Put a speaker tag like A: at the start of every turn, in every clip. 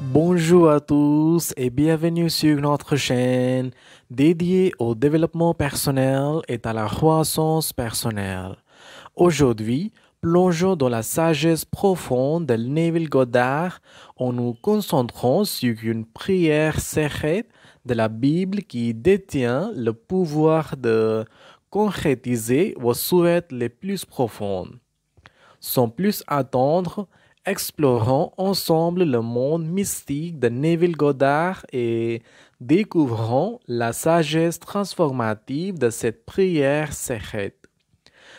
A: Bonjour à tous et bienvenue sur notre chaîne dédiée au développement personnel et à la croissance personnelle. Aujourd'hui, plongeons dans la sagesse profonde de Neville Goddard en nous concentrant sur une prière secrète de la Bible qui détient le pouvoir de concrétiser vos souhaits les plus profonds. Sans plus attendre, explorons ensemble le monde mystique de Neville Goddard et découvrons la sagesse transformative de cette prière secrète.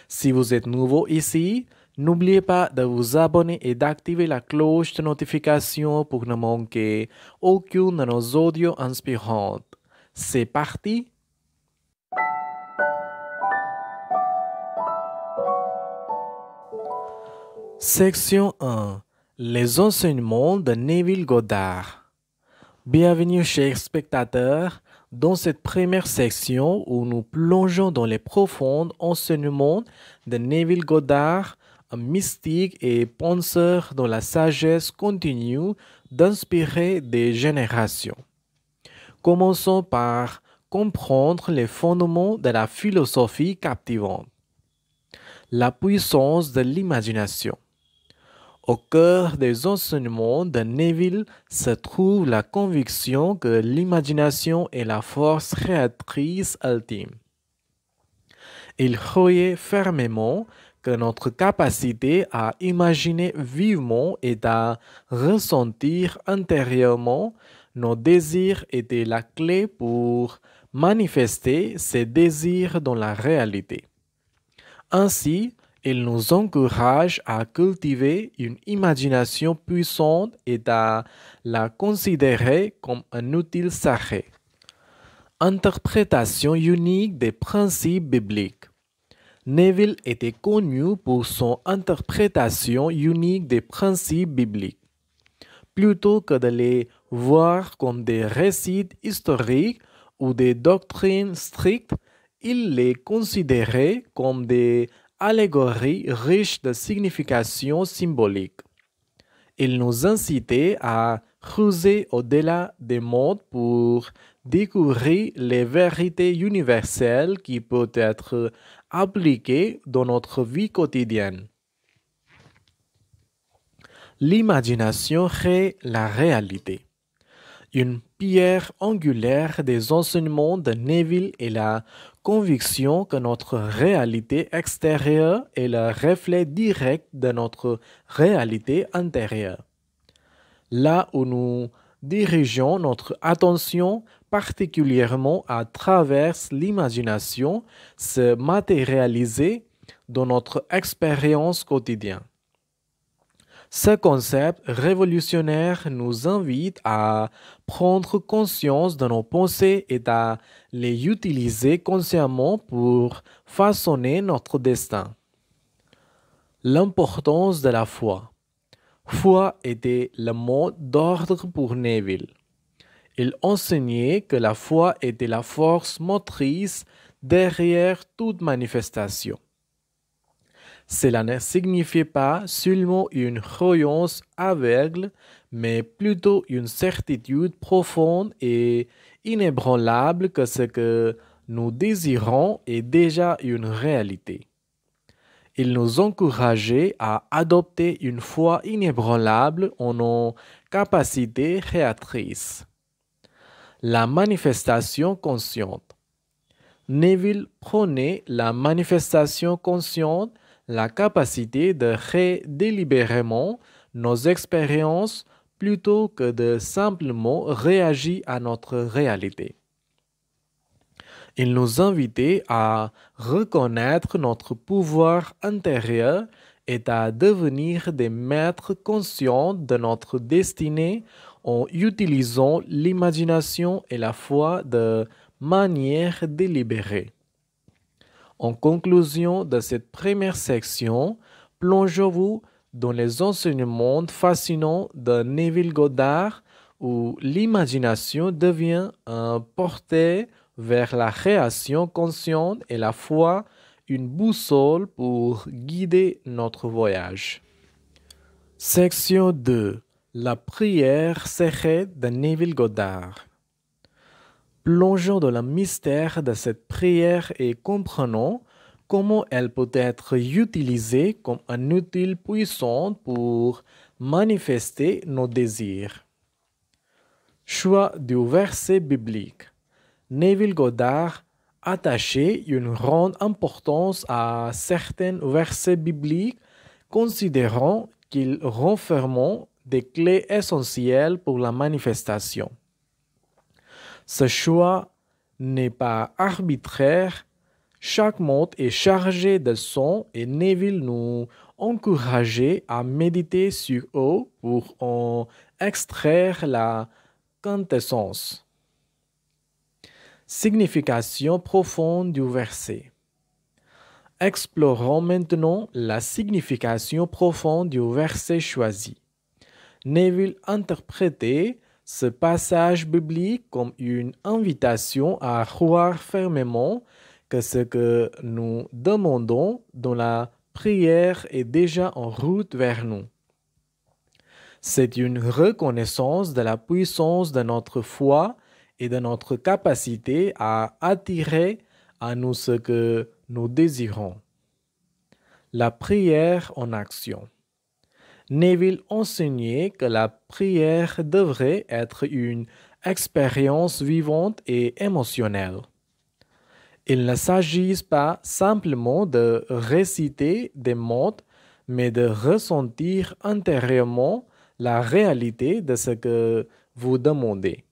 A: Si vous êtes nouveau ici, n'oubliez pas de vous abonner et d'activer la cloche de notification pour ne manquer aucune de nos audios inspirantes. C'est parti! Section 1 Les enseignements de Neville Goddard. Bienvenue, chers spectateurs, dans cette première section où nous plongeons dans les profondes enseignements de Neville Goddard, un mystique et penseur dont la sagesse continue d'inspirer des générations. Commençons par comprendre les fondements de la philosophie captivante la puissance de l'imagination. Au cœur des enseignements de Neville se trouve la conviction que l'imagination est la force créatrice ultime. Il croyait fermement que notre capacité à imaginer vivement et à ressentir intérieurement nos désirs était la clé pour manifester ces désirs dans la réalité. Ainsi, il nous encourage à cultiver une imagination puissante et à la considérer comme un outil sacré. Interprétation unique des principes bibliques. Neville était connu pour son interprétation unique des principes bibliques. Plutôt que de les voir comme des récits historiques ou des doctrines strictes, il les considérait comme des allégories riches de significations symboliques. Il nous incitait à creuser au-delà des mondes pour découvrir les vérités universelles qui peuvent être appliquées dans notre vie quotidienne. L'imagination crée la réalité. Une pierre angulaire des enseignements de Neville est la conviction que notre réalité extérieure est le reflet direct de notre réalité intérieure. Là où nous dirigeons notre attention particulièrement à travers l'imagination se matérialiser dans notre expérience quotidienne. Ce concept révolutionnaire nous invite à prendre conscience de nos pensées et à les utiliser consciemment pour façonner notre destin. L'importance de la foi. Foi était le mot d'ordre pour Neville. Il enseignait que la foi était la force motrice derrière toute manifestation. Cela ne signifie pas seulement une croyance aveugle, mais plutôt une certitude profonde et inébranlable que ce que nous désirons est déjà une réalité. Il nous encourageait à adopter une foi inébranlable en nos capacités créatrices. La manifestation consciente. Neville prônait la manifestation consciente la capacité de ré-délibérément nos expériences plutôt que de simplement réagir à notre réalité. Il nous invitait à reconnaître notre pouvoir intérieur et à devenir des maîtres conscients de notre destinée en utilisant l'imagination et la foi de manière délibérée. En conclusion de cette première section, plongez vous dans les enseignements fascinants de Neville Goddard où l'imagination devient un porté vers la création consciente et la foi une boussole pour guider notre voyage. Section 2. La prière secrète de Neville Goddard plongeons dans le mystère de cette prière et comprenons comment elle peut être utilisée comme un outil puissant pour manifester nos désirs. Choix du verset biblique. Neville Goddard attachait une grande importance à certains versets bibliques, considérant qu'ils renferment des clés essentielles pour la manifestation. Ce choix n'est pas arbitraire. Chaque mot est chargé de son et Neville nous encourage à méditer sur eux pour en extraire la quintessence. Signification profonde du verset. Explorons maintenant la signification profonde du verset choisi. Neville interprétait ce passage biblique comme une invitation à croire fermement que ce que nous demandons dans la prière est déjà en route vers nous. C'est une reconnaissance de la puissance de notre foi et de notre capacité à attirer à nous ce que nous désirons. La prière en action. Neville enseignait que la prière devrait être une expérience vivante et émotionnelle. Il ne s'agit pas simplement de réciter des mots, mais de ressentir intérieurement la réalité de ce que vous demandez.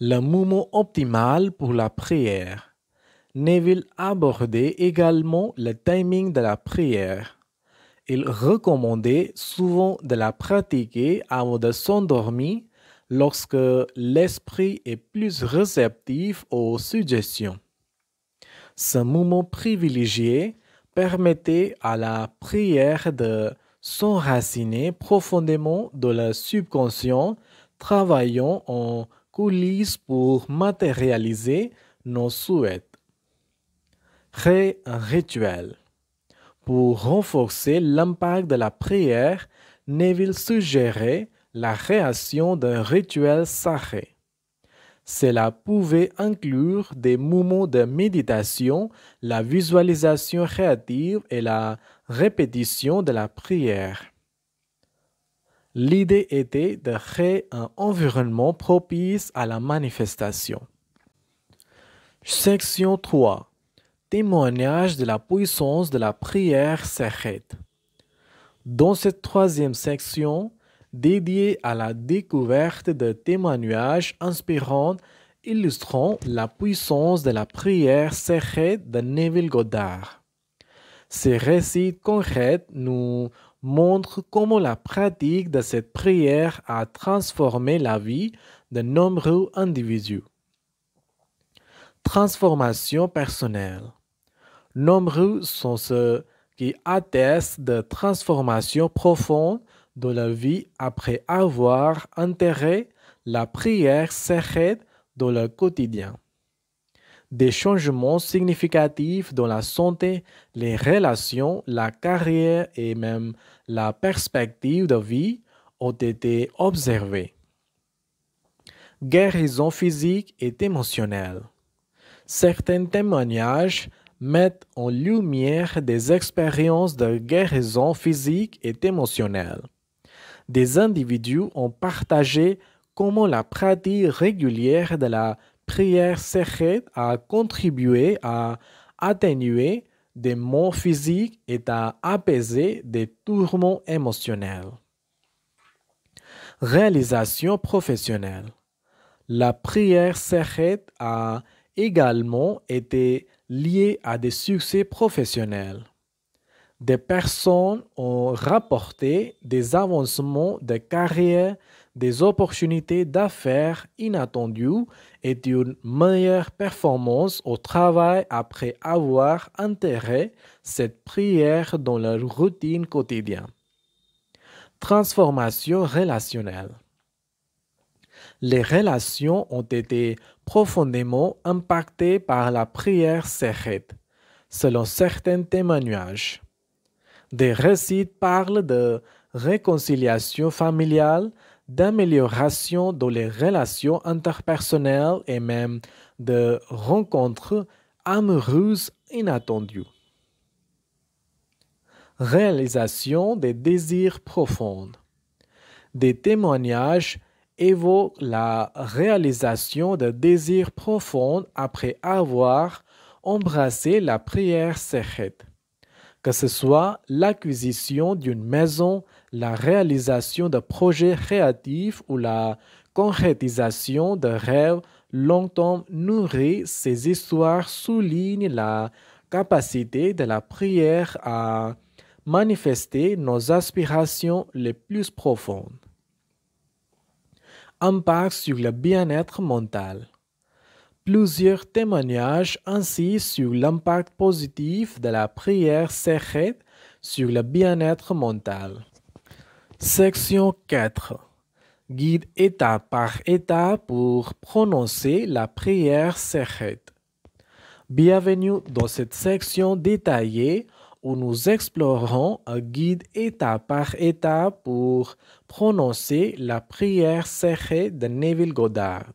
A: le moment optimal pour la prière. Neville abordait également le timing de la prière. Il recommandait souvent de la pratiquer avant de s'endormir lorsque l'esprit est plus réceptif aux suggestions. Ce moment privilégié permettait à la prière de s'enraciner profondément dans le subconscient, travaillant en coulisses pour matérialiser nos souhaits. Créer un rituel. Pour renforcer l'impact de la prière, Neville suggérait la création d'un rituel sacré. Cela pouvait inclure des moments de méditation, la visualisation créative et la répétition de la prière. L'idée était de créer un environnement propice à la manifestation. Section 3. Témoignage de la puissance de la prière secrète. Dans cette troisième section, dédiée à la découverte de témoignages inspirants illustrant la puissance de la prière secrète de Neville Goddard. Ces récits concrets nous montre comment la pratique de cette prière a transformé la vie de nombreux individus. Transformation personnelle. Nombreux sont ceux qui attestent de transformations profondes dans la vie après avoir enterré la prière secrète dans le quotidien. Des changements significatifs dans la santé, les relations, la carrière et même la perspective de vie ont été observées. Guérison physique et émotionnelle. Certains témoignages mettent en lumière des expériences de guérison physique et émotionnelle. Des individus ont partagé comment la pratique régulière de la prière secrète a contribué à atténuer des maux physiques et à apaiser des tourments émotionnels. Réalisation professionnelle. La prière secrète a également été liée à des succès professionnels. Des personnes ont rapporté des avancements de carrière des opportunités d'affaires inattendues et d'une meilleure performance au travail après avoir enterré cette prière dans leur routine quotidienne. Transformation relationnelle. Les relations ont été profondément impactées par la prière secrète, selon certains témoignages. Des récits parlent de réconciliation familiale d'amélioration dans les relations interpersonnelles et même de rencontres amoureuses inattendues. Réalisation des désirs profonds. Des témoignages évoquent la réalisation de désirs profonds après avoir embrassé la prière secrète que ce soit l'acquisition d'une maison, la réalisation de projets créatifs ou la concrétisation de rêves longtemps nourris, ces histoires soulignent la capacité de la prière à manifester nos aspirations les plus profondes. Impact sur le bien-être mental. Plusieurs témoignages ainsi sur l'impact positif de la prière secrète sur le bien-être mental. Section 4. Guide étape par étape pour prononcer la prière secrète. Bienvenue dans cette section détaillée où nous explorons un guide étape par étape pour prononcer la prière secrète de Neville Goddard.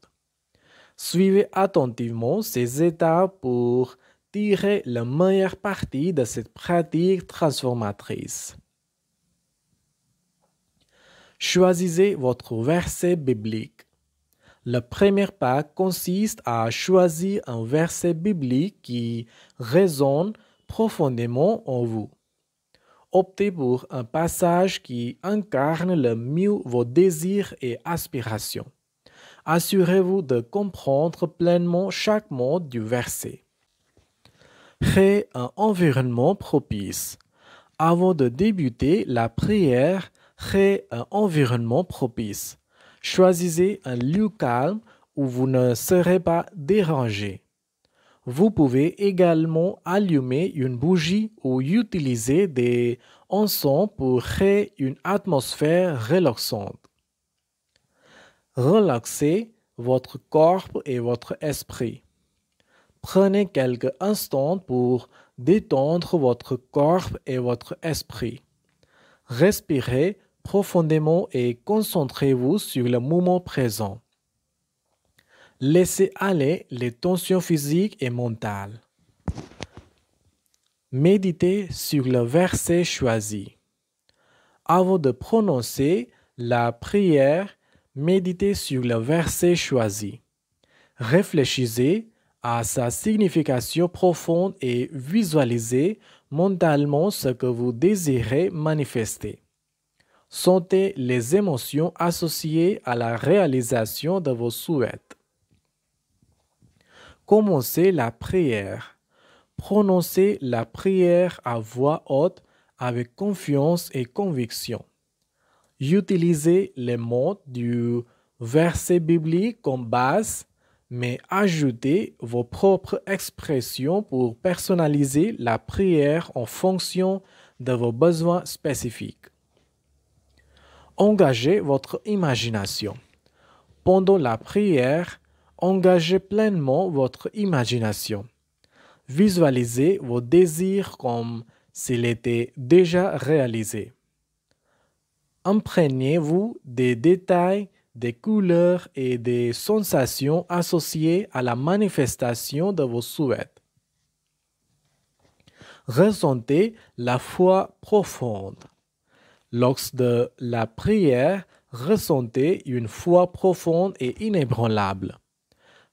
A: Suivez attentivement ces étapes pour tirer la meilleure partie de cette pratique transformatrice. Choisissez votre verset biblique. Le premier pas consiste à choisir un verset biblique qui résonne profondément en vous. Optez pour un passage qui incarne le mieux vos désirs et aspirations assurez-vous de comprendre pleinement chaque mot du verset. Créez un environnement propice. Avant de débuter la prière, créez un environnement propice. Choisissez un lieu calme où vous ne serez pas dérangé. Vous pouvez également allumer une bougie ou utiliser des encens pour créer une atmosphère relaxante. Relaxez votre corps et votre esprit. Prenez quelques instants pour détendre votre corps et votre esprit. Respirez profondément et concentrez-vous sur le moment présent. Laissez aller les tensions physiques et mentales. Méditez sur le verset choisi. Avant de prononcer la prière, Méditez sur le verset choisi. Réfléchissez à sa signification profonde et visualisez mentalement ce que vous désirez manifester. Sentez les émotions associées à la réalisation de vos souhaits. Commencez la prière. Prononcez la prière à voix haute avec confiance et conviction. Utilisez les mots du verset biblique comme base, mais ajoutez vos propres expressions pour personnaliser la prière en fonction de vos besoins spécifiques. Engagez votre imagination. Pendant la prière, engagez pleinement votre imagination. Visualisez vos désirs comme s'ils étaient déjà réalisés imprégnez-vous des détails, des couleurs et des sensations associées à la manifestation de vos souhaits. Ressentez la foi profonde. Lors de la prière, ressentez une foi profonde et inébranlable.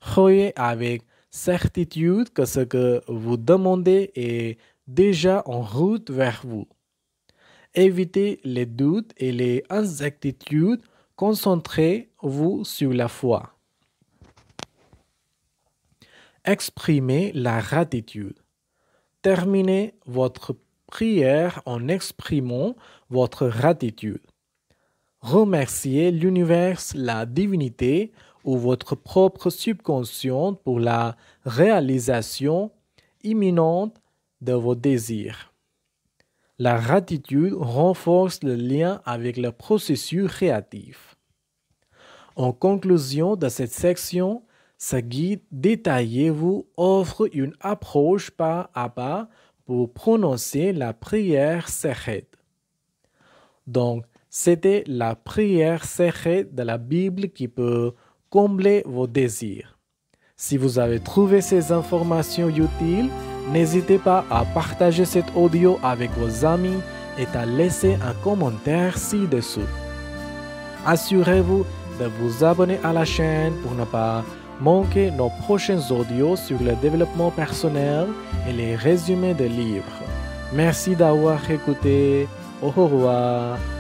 A: Croyez avec certitude que ce que vous demandez est déjà en route vers vous évitez les doutes et les incertitudes, concentrez-vous sur la foi. Exprimez la gratitude. Terminez votre prière en exprimant votre gratitude. Remerciez l'univers, la divinité ou votre propre subconscient pour la réalisation imminente de vos désirs. La gratitude renforce le lien avec le processus créatif. En conclusion de cette section, ce guide détaillé vous offre une approche pas à pas pour prononcer la prière secrète. Donc, c'était la prière secrète de la Bible qui peut combler vos désirs. Si vous avez trouvé ces informations utiles, N'hésitez pas à partager cet audio avec vos amis et à laisser un commentaire ci-dessous. Assurez-vous de vous abonner à la chaîne pour ne pas manquer nos prochains audios sur le développement personnel et les résumés de livres. Merci d'avoir écouté. Au revoir.